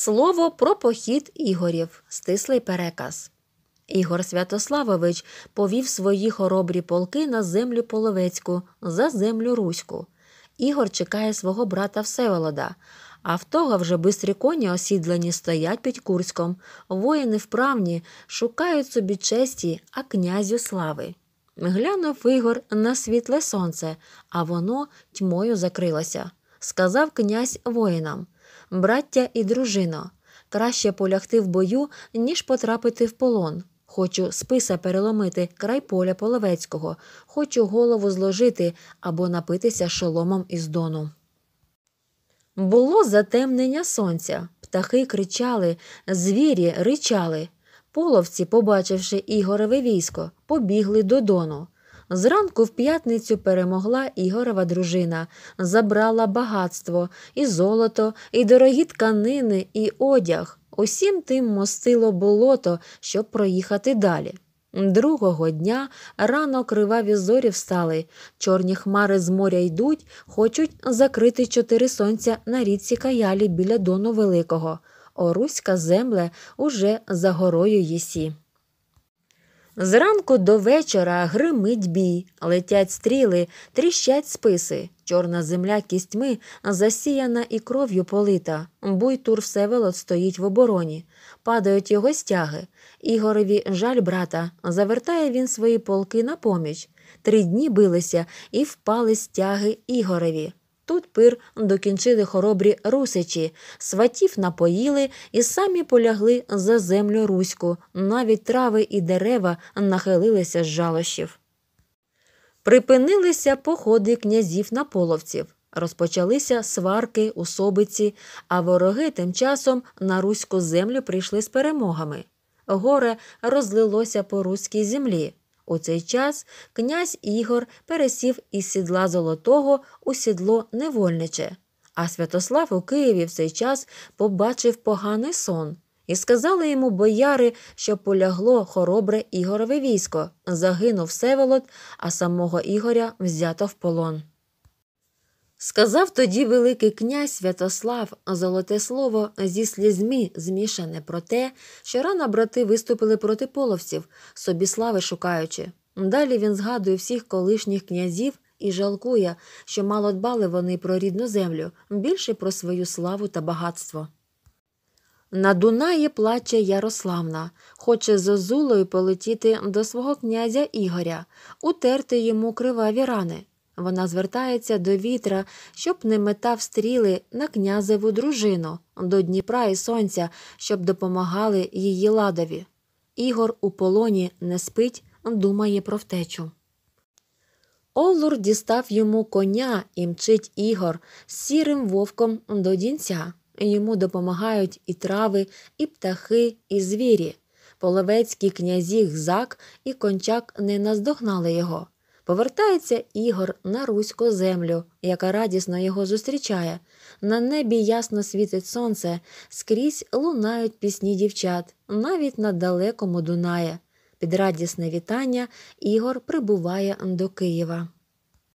Слово про похід ігорів, стислий переказ. Ігор Святославович повів свої хоробрі полки на землю Половецьку, за землю Руську. Ігор чекає свого брата Всеволода, а в того вже бистрі коні осідлені стоять під Курськом. Воїни вправні, шукають собі честі, а князю слави. Глянув Ігор на світле сонце, а воно тьмою закрилося. Сказав князь воїнам браття і дружино. Краще полягти в бою, ніж потрапити в полон. Хочу списа переломити край поля Половецького, хочу голову зложити або напитися шоломом із дону. Було затемнення сонця. Птахи кричали, звірі ричали. Половці, побачивши Ігореве військо, побігли до дону. Зранку в п'ятницю перемогла Ігорова дружина, забрала багатство, і золото, і дорогі тканини, і одяг. Усім тим мостило болото, щоб проїхати далі. Другого дня рано криваві зорі встали, чорні хмари з моря йдуть, хочуть закрити чотири сонця на річці каялі біля дону Великого. Оруська земле уже за горою їсі. Зранку до вечора гримить бій, летять стріли, тріщать списи. Чорна земля кістьми засіяна і кров'ю полита. Буйтур Всеволод стоїть в обороні, падають його стяги. Ігорові жаль брата. Завертає він свої полки на поміч. Три дні билися і впали стяги Ігореві. Тут пир докінчили хоробрі русичі, сватів напоїли і самі полягли за землю руську, навіть трави і дерева нахилилися з жалощів. Припинилися походи князів на половців, розпочалися сварки, усобиці, а вороги тим часом на руську землю прийшли з перемогами. Горе розлилося по руській землі. У цей час князь Ігор пересів із сідла золотого у сідло невольниче, а Святослав у Києві в цей час побачив поганий сон. І сказали йому бояри, що полягло хоробре Ігорове військо, загинув Севолод, а самого Ігоря взято в полон. Сказав тоді Великий князь Святослав золоте слово зі слізьми змішане про те, що рано брати виступили проти половців, собі слави шукаючи. Далі він згадує всіх колишніх князів і жалкує, що мало дбали вони про рідну землю, більше про свою славу та багатство. На Дунаї плаче Ярославна, хоче з Озулою полетіти до свого князя Ігоря, утерти йому криваві рани. Вона звертається до вітра, щоб не метав стріли на князеву дружину до Дніпра і сонця, щоб допомагали її ладові. Ігор у полоні не спить, думає про втечу. Олур дістав йому коня і мчить Ігор з сірим вовком до дінця. Йому допомагають і трави, і птахи, і звірі. Половецькі князі Гзак і кончак не наздогнали його. Повертається Ігор на Руську землю, яка радісно його зустрічає. На небі ясно світить сонце, скрізь лунають пісні дівчат, навіть на далекому Дунає. Під радісне вітання Ігор прибуває до Києва.